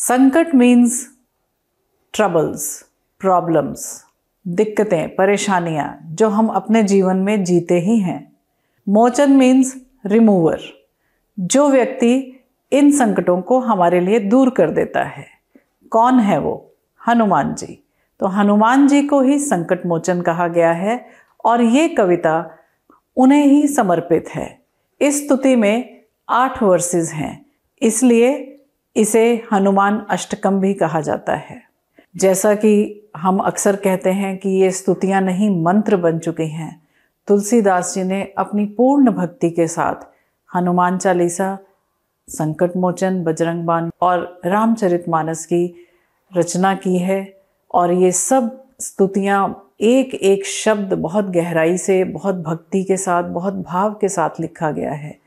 संकट means troubles problems दिक्कतें परेशानियां जो हम अपने जीवन में जीते ही हैं मोचन मीन्स रिमूवर जो व्यक्ति इन संकटों को हमारे लिए दूर कर देता है कौन है वो हनुमान जी तो हनुमान जी को ही संकट मोचन कहा गया है और ये कविता उन्हें ही समर्पित है इस स्तुति में आठ वर्सेस हैं इसलिए इसे हनुमान अष्टकम भी कहा जाता है जैसा कि हम अक्सर कहते हैं कि ये स्तुतियाँ नहीं मंत्र बन चुकी हैं तुलसीदास जी ने अपनी पूर्ण भक्ति के साथ हनुमान चालीसा संकट मोचन बजरंग बान और रामचरित मानस की रचना की है और ये सब स्तुतियाँ एक एक शब्द बहुत गहराई से बहुत भक्ति के साथ बहुत भाव के साथ लिखा गया है